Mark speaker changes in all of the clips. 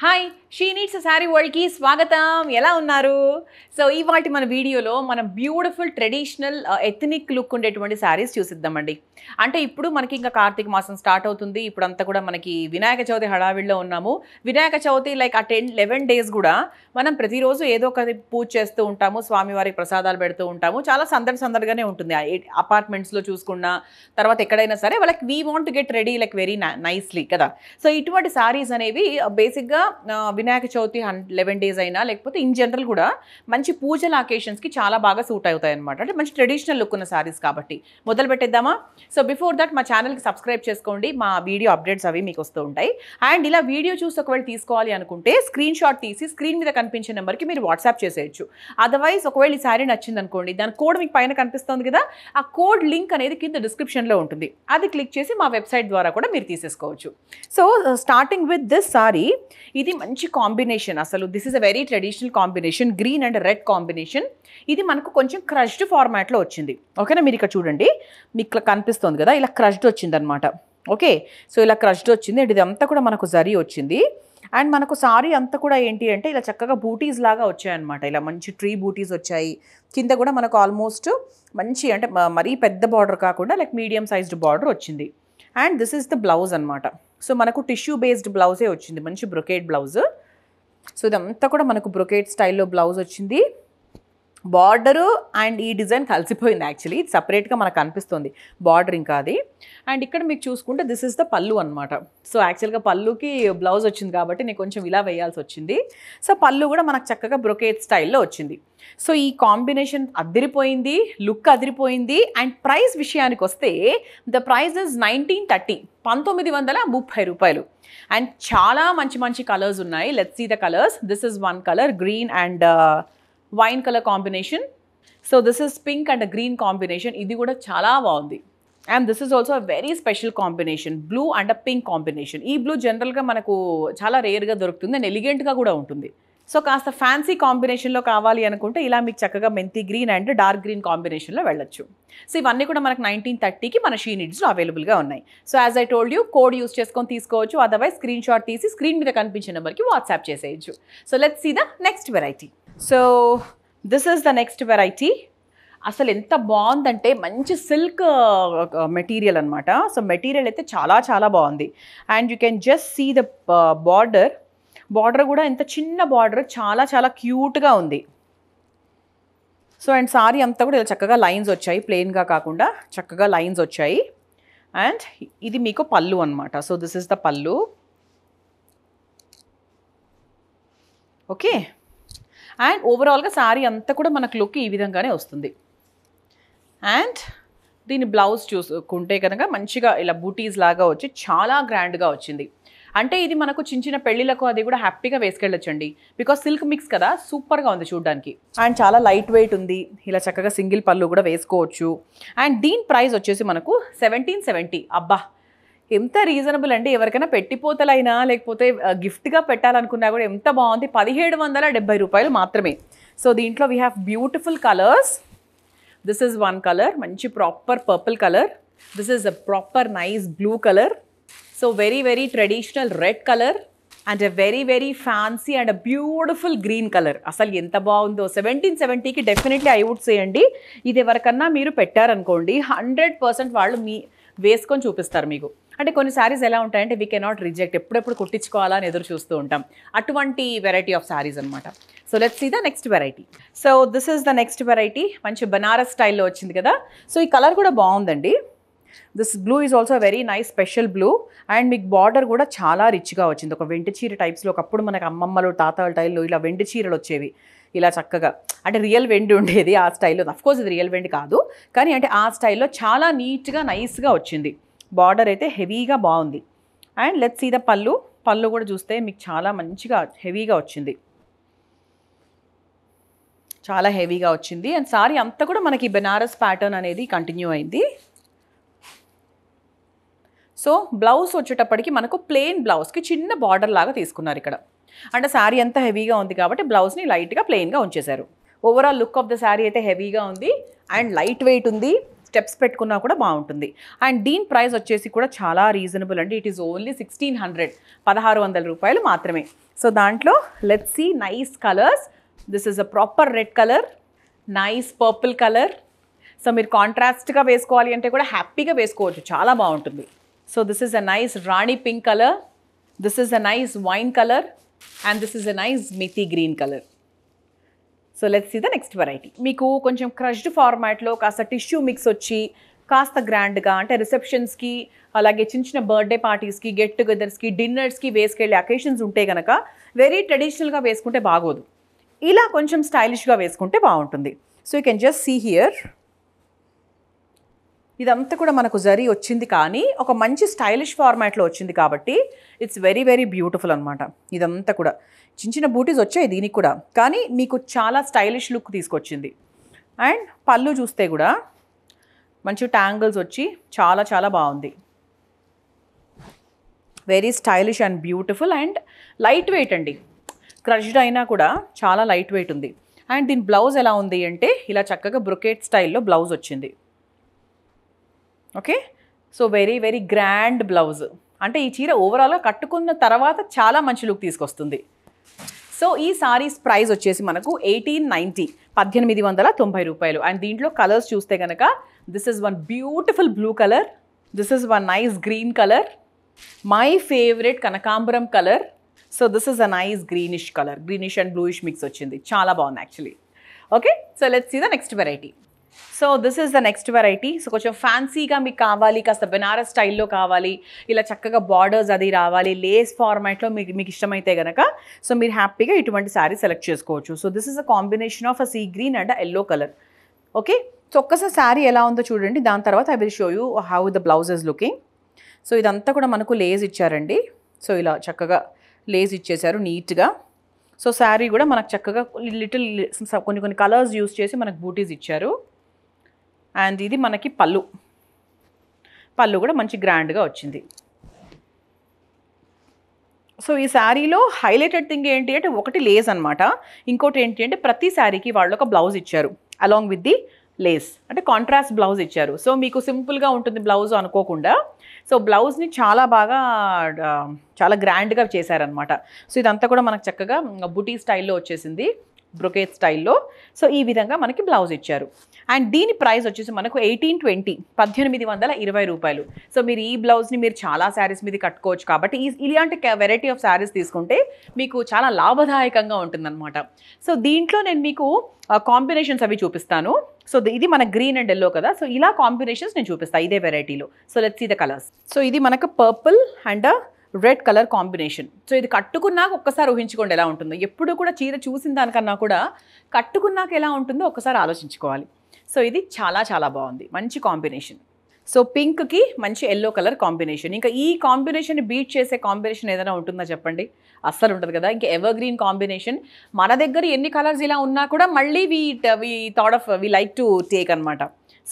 Speaker 1: Hi, she needs sari వరల్డ్కి స్వాగతం ఎలా ఉన్నారు సో ఇవాటి మన వీడియోలో మనం బ్యూటిఫుల్ ట్రెడిషనల్ ఎథనిక్ లుక్ ఉండేటువంటి శారీస్ చూసిద్దామండి అంటే ఇప్పుడు మనకి ఇంకా కార్తీక మాసం స్టార్ట్ అవుతుంది ఇప్పుడంతా కూడా మనకి వినాయక చవితి హడావిడిలో ఉన్నాము వినాయక చవితి లైక్ ఆ టెన్ లెవెన్ డేస్ కూడా మనం ప్రతిరోజు ఏదో ఒక పూజ చేస్తూ ఉంటాము స్వామివారికి ప్రసాదాలు పెడుతూ ఉంటాము చాలా సందడి సందడిగానే ఉంటుంది అపార్ట్మెంట్స్లో చూసుకున్నా తర్వాత ఎక్కడైనా సరే వాళ్ళకి we want get ready like very nicely కదా సో ఇటువంటి శారీస్ అనేవి బేసిక్గా వినాయక చవితి లెవెన్ డేస్ అయినా లేకపోతే ఇన్ జనరల్ కూడా మంచి పూజల అకేషన్స్కి చాలా బాగా సూట్ అవుతాయి అనమాట అంటే మంచి ట్రెడిషనల్ లుక్ ఉన్న సారీస్ కాబట్టి మొదలు పెట్టేద్దామా సో బిఫోర్ దట్ మా ఛానల్కి సబ్స్క్రైబ్ చేసుకోండి మా వీడియో అప్డేట్స్ అవి మీకు వస్తూ ఉంటాయి అండ్ ఇలా వీడియో చూసి ఒకవేళ తీసుకోవాలి అనుకుంటే స్క్రీన్ షాట్ తీసి స్క్రీన్ మీద కనిపించే నెంబర్కి మీరు వాట్సాప్ చేసేయచ్చు అదర్వైజ్ ఒకవేళ ఈ శారీ నచ్చింది అనుకోండి దాని కోడ్ మీకు పైన కనిపిస్తుంది కదా ఆ కోడ్ లింక్ అనేది కింద డిస్క్రిప్షన్లో ఉంటుంది అది క్లిక్ చేసి మా వెబ్సైట్ ద్వారా కూడా మీరు తీసేసుకోవచ్చు so starting with this sari ఇది మంచి కాంబినేషన్ అసలు this is a very traditional combination green and red combination ఇది మనకు కొంచెం క్రష్డ్ ఫార్మాట్లో వచ్చింది ఓకేనా మీరు ఇక్కడ చూడండి మీకు కనిపిస్తుంది కదా ఇలా క్రష్డ్ వచ్చింది అనమాట ఓకే సో ఇలా క్రష్డ్ వచ్చింది అండ్ ఇదంతా కూడా మనకు జరి వచ్చింది అండ్ మనకు సారీ అంతా కూడా ఏంటి అంటే ఇలా చక్కగా బూటీస్ లాగా వచ్చాయన్నమాట ఇలా మంచి ట్రీ బూటీస్ వచ్చాయి కింద కూడా మనకు ఆల్మోస్ట్ మంచి అంటే మరీ పెద్ద బార్డర్ కాకుండా లైక్ మీడియం సైజ్డ్ బార్డర్ వచ్చింది and this is the blouse అనమాట సో మనకు టిష్యూ బేస్డ్ బ్లౌజే వచ్చింది మంచి బ్రొకేట్ బ్లౌజ్ సో ఇదంతా కూడా మనకు బ్రొకేట్ స్టైల్లో బ్లౌజ్ వచ్చింది బార్డరు అండ్ ఈ డిజైన్ కలిసిపోయింది యాక్చువల్లీ సపరేట్గా మనకు అనిపిస్తుంది బార్డర్ ఇంకా అది అండ్ ఇక్కడ మీకు చూసుకుంటే దిస్ ఇస్ ద పళ్ళు అనమాట సో యాక్చువల్గా పళ్ళుకి బ్లౌజ్ వచ్చింది కాబట్టి నేను కొంచెం ఇలా వేయాల్సి వచ్చింది సో పళ్ళు కూడా మనకు చక్కగా బ్రొకేట్ స్టైల్లో వచ్చింది సో ఈ కాంబినేషన్ అదిరిపోయింది లుక్ అదిరిపోయింది అండ్ ప్రైస్ విషయానికి వస్తే the price is nineteen thirty పంతొమ్మిది వందల ముప్పై రూపాయలు అండ్ చాలా మంచి మంచి కలర్స్ ఉన్నాయి let's see the colours this is one colour green and wine colour combination so this is pink and green combination ఇది కూడా చాలా బాగుంది and this is also very special combination blue and pink combination ఈ blue జనరల్గా మనకు చాలా రేర్గా దొరుకుతుంది అండ్ ఎలిగెంట్గా కూడా ఉంటుంది సో కాస్త ఫ్యాన్సీ కాంబినేషన్లో కావాలి అనుకుంటే ఇలా మీకు చక్కగా మెంతి గ్రీన్ అండ్ డార్క్ గ్రీన్ కాంబినేషన్లో వెళ్ళొచ్చు సో ఇవన్నీ కూడా మనకు నైన్టీన్ థర్టీకి మన షీ నిడ్స్లో అవైలబుల్గా ఉన్నాయి so as I told you code use చేసుకొని తీసుకోవచ్చు అదర్వైజ్ స్క్రీన్ షాట్ తీసి స్క్రీన్ మీద కనిపించే నెంబర్కి వాట్సాప్ చేసేయచ్చు so let's see the next variety so this is the next variety అసలు ఎంత బాగుందంటే మంచి సిల్క్ మెటీరియల్ అనమాట సో మెటీరియల్ అయితే చాలా చాలా బాగుంది and you can just see the border border కూడా ఎంత చిన్న బార్డర్ చాలా చాలా క్యూట్గా ఉంది సో అండ్ సారీ అంతా కూడా ఇలా చక్కగా లైన్స్ వచ్చాయి ప్లెయిన్గా కాకుండా చక్కగా లైన్స్ వచ్చాయి అండ్ ఇది మీకు పళ్ళు అనమాట so this is the pallu okay and ఓవరాల్గా శారీ అంతా కూడా మనకు లుక్ ఈ విధంగానే వస్తుంది అండ్ దీని బ్లౌజ్ చూసుకుంటే కనుక మంచిగా ఇలా బూటీస్ లాగా వచ్చి చాలా గ్రాండ్గా వచ్చింది అంటే ఇది మనకు చిన్న చిన్న పెళ్లిలకు అది కూడా హ్యాపీగా వేసుకెళ్ళొచ్చండి బికాస్ సిల్క్ మిక్స్ కదా సూపర్గా ఉంది చూడడానికి అండ్ చాలా లైట్ వెయిట్ ఉంది ఇలా చక్కగా సింగిల్ పళ్ళు కూడా వేసుకోవచ్చు అండ్ దీని ప్రైస్ వచ్చేసి మనకు సెవెంటీన్ సెవెంటీ అబ్బా ఎంత రీజనబుల్ అండి ఎవరికైనా పెట్టిపోతలైనా లేకపోతే గిఫ్ట్గా పెట్టాలనుకున్నా కూడా ఎంత బాగుంది పదిహేడు వందల డెబ్బై రూపాయలు మాత్రమే సో దీంట్లో we have beautiful colours this is one colour మంచి proper purple colour this is a proper nice blue colour so very very traditional red colour and a very very fancy and beautiful green colour అసలు ఎంత బాగుందో seventeen సెవెంటీకి definitely I would చేయండి ఇది ఎవరికన్నా మీరు పెట్టారనుకోండి హండ్రెడ్ పర్సెంట్ వాళ్ళు మీ వేసుకొని చూపిస్తారు మీకు అంటే కొన్ని సారీస్ ఎలా ఉంటాయంటే వీ కెనాట్ రిజెక్ట్ ఎప్పుడెప్పుడు కుట్టించుకోవాలని ఎదురు చూస్తూ ఉంటాం అటువంటి వెరైటీ ఆఫ్ సారీస్ అనమాట so let's see the next variety so this is the next variety మంచి బనారస్ స్టైల్లో వచ్చింది కదా సో ఈ కలర్ కూడా బాగుందండి this blue is also very nice special blue and మీకు బార్డర్ కూడా చాలా రిచ్గా వచ్చింది ఒక వెండి చీర టైప్స్లో ఒకప్పుడు మనకు అమ్మమ్మలు తాతల టైల్లో ఇలా వెండి చీరలు వచ్చేవి ఇలా చక్కగా అంటే రియల్ వెండి ఉండేది ఆ స్టైల్లో అఫ్కోర్స్ ఇది రియల్ వెండి కాదు కానీ అంటే ఆ స్టైల్లో చాలా నీట్గా నైస్గా వచ్చింది బార్డర్ అయితే హెవీగా బాగుంది అండ్ లెట్ సీ ద పళ్ళు పళ్ళు కూడా చూస్తే మీకు చాలా మంచిగా హెవీగా వచ్చింది చాలా హెవీగా వచ్చింది అండ్ సారీ అంతా కూడా మనకి బెనారస్ ప్యాటర్న్ అనేది కంటిన్యూ అయింది సో బ్లౌజ్ వచ్చేటప్పటికి మనకు ప్లెయిన్ బ్లౌజ్కి చిన్న బార్డర్ లాగా తీసుకున్నారు ఇక్కడ అంటే శారీ అంత హెవీగా ఉంది కాబట్టి బ్లౌజ్ని లైట్గా ప్లెయిన్గా ఉంచేశారు overall look of the sari అయితే హెవీగా ఉంది అండ్ లైట్ వెయిట్ ఉంది స్టెప్స్ పెట్టుకున్నా కూడా బాగుంటుంది అండ్ దీని ప్రైస్ వచ్చేసి కూడా చాలా రీజనబుల్ అండి it is only sixteen hundred పదహారు వందల రూపాయలు మాత్రమే సో దాంట్లో let's see nice colours this is a proper red colour nice purple colour so మీరు కాంట్రాస్ట్గా వేసుకోవాలి అంటే కూడా హ్యాపీగా వేసుకోవచ్చు చాలా బాగుంటుంది so this is a nice rani pink colour this is a nice wine colour and this is a nice methi green colour so let's see the next variety మీకు కొంచెం క్రష్డ్ ఫార్మాట్లో కాస్త టిష్యూ మిక్స్ వచ్చి కాస్త గ్రాండ్గా అంటే రిసెప్షన్స్కి అలాగే చిన్న చిన్న బర్త్డే పార్టీస్కి గెట్ టుగెదర్స్కి డిన్నర్స్కి వేసుకెళ్ళే అకేషన్స్ ఉంటే కనుక వెరీ ట్రెడిషనల్గా వేసుకుంటే బాగోదు ఇలా కొంచెం స్టైలిష్గా వేసుకుంటే బాగుంటుంది so you can just see here ఇదంతా కూడా మనకు జరీ వచ్చింది కానీ ఒక మంచి స్టైలిష్ ఫార్మాట్లో వచ్చింది కాబట్టి ఇట్స్ వెరీ వెరీ బ్యూటిఫుల్ అనమాట ఇదంతా కూడా చిన్న చిన్న బూటీస్ వచ్చాయి దీనికి కూడా కానీ మీకు చాలా స్టైలిష్ లుక్ తీసుకొచ్చింది అండ్ పళ్ళు చూస్తే కూడా మంచి ట్యాంగిల్స్ వచ్చి చాలా చాలా బాగుంది very stylish and beautiful and light weight అండి క్రష్డ్ అయినా కూడా చాలా లైట్ వెయిట్ ఉంది అండ్ దీని బ్లౌజ్ ఎలా ఉంది అంటే ఇలా చక్కగా బ్రొకేట్ స్టైల్లో బ్లౌజ్ వచ్చింది okay so very very grand blouse అంటే ఈ చీర ఓవరాల్గా కట్టుకున్న తర్వాత చాలా మంచి లుక్ తీసుకొస్తుంది సో ఈ సారీస్ ప్రైస్ వచ్చేసి మనకు ఎయిటీన్ నైంటీ పద్దెనిమిది వందల తొంభై రూపాయలు అండ్ దీంట్లో కలర్స్ చూస్తే కనుక this is one beautiful blue colour this is one nice green colour my favourite kanakambaram colour so this is a nice greenish colour greenish and bluish mix వచ్చింది చాలా బాగుంది actually okay so let's see the next variety so this is the next variety so కొంచెం ఫ్యాన్సీగా మీకు కావాలి కాస్త బెనారస్ స్టైల్లో కావాలి ఇలా చక్కగా బార్డర్స్ అది రావాలి లేస్ ఫార్మాట్లో మీకు మీకు ఇష్టమైతే కనుక సో మీరు హ్యాపీగా ఇటువంటి శారీ సెలెక్ట్ చేసుకోవచ్చు so this is a combination of a sea green and yellow colour okay so ఒక్కసారి శారీ ఎలా ఉందో చూడండి దాని తర్వాత I will show you how the blouse is looking so ఇదంతా కూడా మనకు లేజ్ ఇచ్చారండి సో ఇలా చక్కగా లేజ్ ఇచ్చేశారు నీట్గా సో శారీ కూడా మనకు చక్కగా లిటిల్ కొన్ని కొన్ని కలర్స్ యూస్ చేసి మనకు బూటీస్ ఇచ్చారు అండ్ ఇది మనకి పళ్ళు పళ్ళు కూడా మంచి గ్రాండ్గా వచ్చింది సో ఈ శారీలో హైలైటెడ్ థింగ్ ఏంటి అంటే ఒకటి లేస్ అనమాట ఇంకోటి ఏంటి అంటే ప్రతి శారీకి వాళ్ళు ఒక బ్లౌజ్ ఇచ్చారు అలాంగ్ విత్ ది లేస్ అంటే కాంట్రాస్ట్ బ్లౌజ్ ఇచ్చారు సో మీకు సింపుల్గా ఉంటుంది బ్లౌజ్ అనుకోకుండా సో బ్లౌజ్ని చాలా బాగా చాలా గ్రాండ్గా చేశారనమాట సో ఇదంతా కూడా మనకు చక్కగా బుటీ స్టైల్లో వచ్చేసింది బ్రొకేట్ స్టైల్లో సో ఈ విధంగా మనకి బ్లౌజ్ ఇచ్చారు అండ్ దీని ప్రైస్ వచ్చేసి మనకు ఎయిటీన్ ట్వంటీ పద్దెనిమిది వందల ఇరవై రూపాయలు సో మీరు ఈ బ్లౌజ్ని మీరు చాలా శారీస్ మీద కట్టుకోవచ్చు కాబట్టి ఈ ఇలాంటి వెరైటీ ఆఫ్ శారీస్ తీసుకుంటే మీకు చాలా లాభదాయకంగా ఉంటుందన్నమాట సో దీంట్లో నేను మీకు కాంబినేషన్స్ అవి చూపిస్తాను సో ఇది మన గ్రీన్ అండ్ ఎల్లో కదా సో ఇలా కాంబినేషన్స్ నేను చూపిస్తాను ఇదే వెరైటీలో so let's see the colours so ఇది మనకు purple and red colour combination so ఇది కట్టుకున్నాక ఒక్కసారి ఊహించుకోండి ఎలా ఉంటుందో ఎప్పుడు కూడా చీర చూసిన దానికన్నా కూడా కట్టుకున్నాక ఎలా ఉంటుందో ఒకసారి ఆలోచించుకోవాలి సో ఇది చాలా చాలా బాగుంది మంచి కాంబినేషన్ సో పింక్కి మంచి ఎల్లో కలర్ కాంబినేషన్ ఇంకా ఈ కాంబినేషన్ బీట్ చేసే కాంబినేషన్ ఏదైనా ఉంటుందా చెప్పండి అస్సలు ఉంటుంది కదా ఇంకా ఎవర్ గ్రీన్ కాంబినేషన్ మన దగ్గర ఎన్ని కలర్స్ ఇలా ఉన్నా కూడా మళ్ళీ we we thought of we like to take అనమాట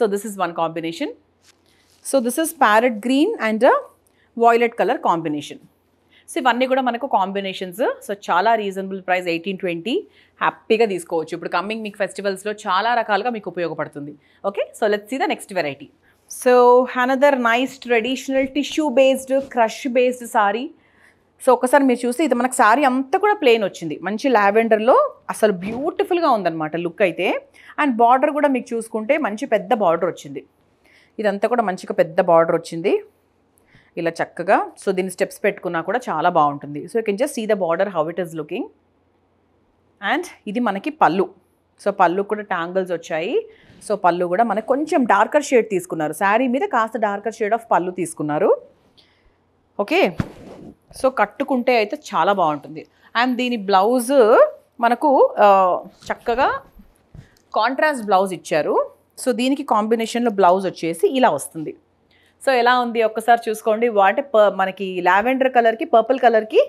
Speaker 1: so this is one combination so this is parrot green and violet colour combination so ఇవన్నీ కూడా మనకు కాంబినేషన్స్ సో చాలా రీజనబుల్ ప్రైస్ ఎయిటీన్ ట్వంటీ హ్యాపీగా తీసుకోవచ్చు ఇప్పుడు కమ్మింగ్ మీకు ఫెస్టివల్స్లో చాలా రకాలుగా మీకు ఉపయోగపడుతుంది okay so let's see the next variety so another nice traditional tissue based crush based sari so ఒకసారి మీరు చూస్తే ఇది మనకు సారీ అంతా కూడా ప్లెయిన్ వచ్చింది మంచి లావెండర్లో అసలు బ్యూటిఫుల్గా ఉందన్నమాట లుక్ అయితే అండ్ బార్డర్ కూడా మీకు చూసుకుంటే మంచి పెద్ద బార్డర్ వచ్చింది ఇదంతా కూడా మంచిగా పెద్ద బార్డర్ వచ్చింది ఇలా చక్కగా సో దీన్ని స్టెప్స్ పెట్టుకున్నా కూడా చాలా బాగుంటుంది so you can just see the border how it is looking and ఇది మనకి పళ్ళు సో పళ్ళు కూడా ట్యాంగిల్స్ వచ్చాయి సో పళ్ళు కూడా మనకు కొంచెం డార్కర్ షేడ్ తీసుకున్నారు శారీ మీద కాస్త డార్కర్ షేడ్ ఆఫ్ పళ్ళు తీసుకున్నారు ఓకే సో కట్టుకుంటే అయితే చాలా బాగుంటుంది అండ్ దీని బ్లౌజ్ మనకు చక్కగా కాంట్రాస్ట్ బ్లౌజ్ ఇచ్చారు సో దీనికి కాంబినేషన్లో బ్లౌజ్ వచ్చేసి ఇలా వస్తుంది సో ఎలా ఉంది ఒక్కసారి చూసుకోండి అంటే మనకి లావెండర్ కలర్కి పర్పుల్ కలర్కి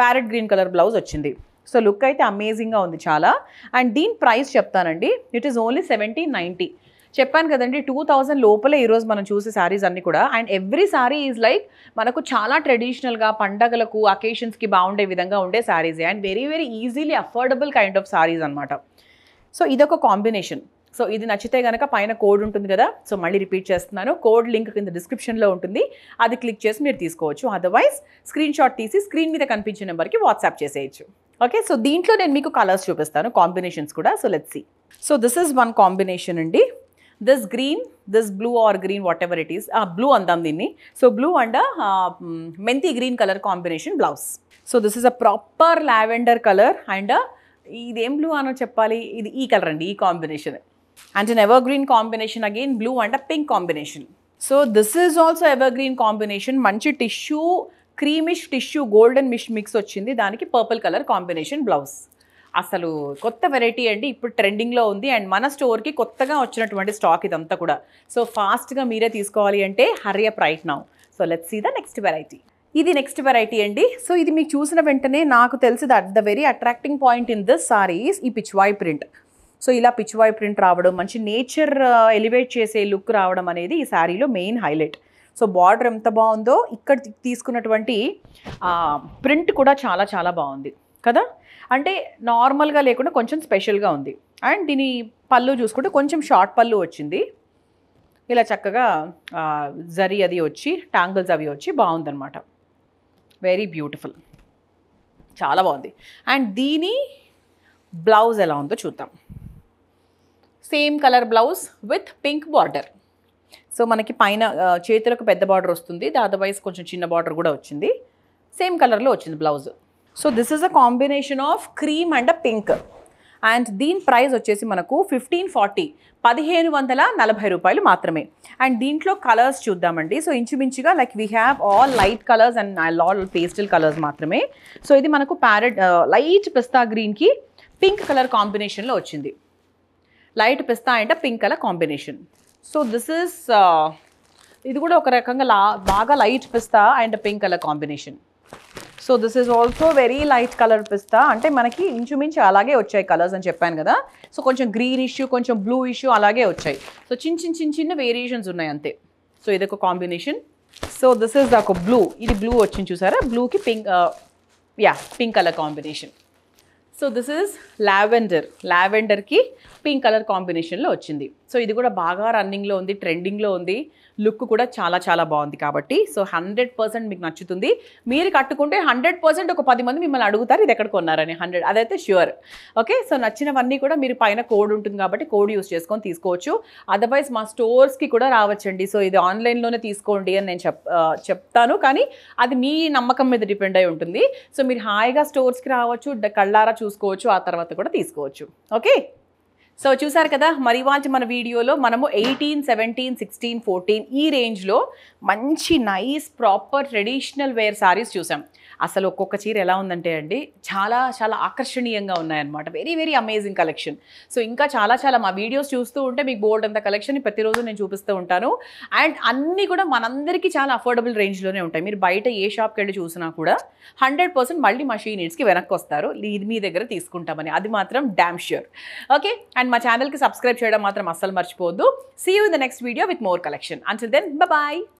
Speaker 1: ప్యారెట్ గ్రీన్ కలర్ బ్లౌజ్ వచ్చింది సో లుక్ అయితే అమేజింగ్గా ఉంది చాలా అండ్ దీని ప్రైస్ చెప్తానండి it is only seventeen ninety చెప్పాను కదండి టూ థౌజండ్ లోపలే ఈరోజు మనం చూసే శారీస్ అన్నీ కూడా and every sari is like మనకు చాలా ట్రెడిషనల్గా పండగలకు అకేషన్స్కి బాగుండే విధంగా ఉండే saris and very very easily affordable kind of saris అనమాట సో ఇదొక కాంబినేషన్ సో ఇది నచ్చితే గనక పైన కోడ్ ఉంటుంది కదా సో మళ్ళీ రిపీట్ చేస్తున్నాను కోడ్ లింక్ కింద డిస్క్రిప్షన్లో ఉంటుంది అది క్లిక్ చేసి మీరు తీసుకోవచ్చు అదర్వైజ్ స్క్రీన్ షాట్ తీసి స్క్రీన్ మీద కనిపించే నెంబర్కి వాట్సాప్ చేసేయచ్చు ఓకే సో దీంట్లో నేను మీకు కలర్స్ చూపిస్తాను కాంబినేషన్స్ కూడా so let see so this is one combination అండి this green this blue or green whatever it is blue అందాం దీన్ని so blue and methi green colour combination blouse so this is a proper lavender colour and ఇదేం blue అనో చెప్పాలి ఇది ఈ colour అండి ఈ combination evergreen combination again blue and a pink combination so this is also evergreen combination మంచి tissue creamish tissue goldenish mix వచ్చింది దానికి పర్పుల్ కలర్ కాంబినేషన్ బ్లౌజ్ అసలు కొత్త వెరైటీ అండి ఇప్పుడు ట్రెండింగ్లో ఉంది అండ్ మన స్టోర్కి కొత్తగా వచ్చినటువంటి స్టాక్ ఇదంతా కూడా సో ఫాస్ట్గా మీరే తీసుకోవాలి అంటే hurry up right now so let's see the next variety ఇది నెక్స్ట్ వెరైటీ అండి సో ఇది మీకు చూసిన వెంటనే నాకు తెలిసి that the very attracting point in this saris ఈ పిచ్వాయి ప్రింట్ సో ఇలా పిచ్చివాయ్ ప్రింట్ రావడం మంచి నేచర్ ఎలివేట్ చేసే లుక్ రావడం అనేది ఈ శారీలో మెయిన్ హైలైట్ సో బార్డర్ ఎంత బాగుందో ఇక్కడ తీసుకున్నటువంటి ప్రింట్ కూడా చాలా చాలా బాగుంది కదా అంటే నార్మల్గా లేకుండా కొంచెం స్పెషల్గా ఉంది అండ్ దీని పళ్ళు చూసుకుంటే కొంచెం షార్ట్ పళ్ళు వచ్చింది ఇలా చక్కగా జరీ అది వచ్చి ట్యాంగిల్స్ అవి వచ్చి బాగుందన్నమాట వెరీ బ్యూటిఫుల్ చాలా బాగుంది అండ్ దీని బ్లౌజ్ ఎలా ఉందో చూద్దాం same colour blouse with pink border so మనకి పైన చేతులకు పెద్ద బార్డర్ వస్తుంది అదర్వైజ్ కొంచెం చిన్న బార్డర్ కూడా వచ్చింది సేమ్ కలర్లో వచ్చింది blouse so this is a combination of cream and a pink and దీని ప్రైస్ వచ్చేసి మనకు ఫిఫ్టీన్ ఫార్టీ పదిహేను వందల నలభై రూపాయలు మాత్రమే అండ్ దీంట్లో కలర్స్ చూద్దామండి సో ఇంచుమించుగా like we have all light colours and all pastel colours మాత్రమే సో ఇది మనకు ప్యారెట్ లైట్ uh, పిస్తా గ్రీన్కి పింక్ కలర్ కాంబినేషన్లో వచ్చింది light pista and pink colour combination so this is ఇది కూడా ఒక రకంగా లా బాగా light pista and pink colour combination so this is also very light colour pista అంటే మనకి ఇంచుమించు అలాగే వచ్చాయి కలర్స్ అని చెప్పాను కదా సో కొంచెం గ్రీన్ ఇష్యూ కొంచెం బ్లూ ఇష్యూ అలాగే వచ్చాయి సో చిన్న చిన్న చిన్న చిన్న వేరియేషన్స్ ఉన్నాయి అంతే సో ఇదొక కాంబినేషన్ సో దిస్ ఈజ్ ఒక బ్లూ ఇది బ్లూ వచ్చింది చూసారా బ్లూకి pink yeah pink colour combination so this is lavender లావెండర్కి పింక్ కలర్ కాంబినేషన్లో వచ్చింది సో ఇది కూడా బాగా రన్నింగ్లో ఉంది ట్రెండింగ్లో ఉంది లుక్ కూడా చాలా చాలా బాగుంది కాబట్టి సో హండ్రెడ్ పర్సెంట్ మీకు నచ్చుతుంది మీరు కట్టుకుంటే హండ్రెడ్ పర్సెంట్ ఒక పది మంది మిమ్మల్ని అడుగుతారు ఇది ఎక్కడ కొన్నారని హండ్రెడ్ అదైతే ష్యూర్ ఓకే సో నచ్చినవన్నీ కూడా మీరు పైన కోడ్ ఉంటుంది కాబట్టి కోడ్ యూస్ చేసుకొని తీసుకోవచ్చు అదర్వైజ్ మా స్టోర్స్కి కూడా రావచ్చండి సో ఇది ఆన్లైన్లోనే తీసుకోండి అని నేను చెప్తాను కానీ అది మీ నమ్మకం మీద డిపెండ్ అయి ఉంటుంది సో మీరు హాయిగా స్టోర్స్కి రావచ్చు కళ్ళారా చూసుకోవచ్చు ఆ తర్వాత కూడా తీసుకోవచ్చు ఓకే సో చూసారు కదా మరి వాళ్ళ మన వీడియోలో మనము ఎయిటీన్ సెవెంటీన్ సిక్స్టీన్ ఫోర్టీన్ ఈ రేంజ్లో మంచి nice proper traditional wear saris చూసాం అసలు ఒక్కొక్క చీర ఎలా ఉందంటే అండి చాలా చాలా ఆకర్షణీయంగా ఉన్నాయన్నమాట very very amazing collection so ఇంకా చాలా చాలా మా వీడియోస్ చూస్తూ ఉంటే మీకు బోల్డ్ అంత కలెక్షన్ ప్రతిరోజు నేను చూపిస్తూ ఉంటాను అండ్ అన్నీ కూడా మనందరికీ చాలా అఫోర్డబుల్ రేంజ్లోనే ఉంటాయి మీరు బయట ఏ షాప్కి వెళ్ళి చూసినా కూడా హండ్రెడ్ పర్సెంట్ మళ్ళీ మా షీనిట్స్కి నీడ్స్కి వెనక్కి వస్తారు మీ దగ్గర తీసుకుంటామని అది మాత్రం డ్యామ్ ష్యూర్ ఓకే అండ్ మా ఛానల్కి సబ్స్క్రైబ్ చేయడం మాత్రం అస్సలు మర్చిపోవద్దు see you in the next video with more collection అంటే దెన్ బాయ్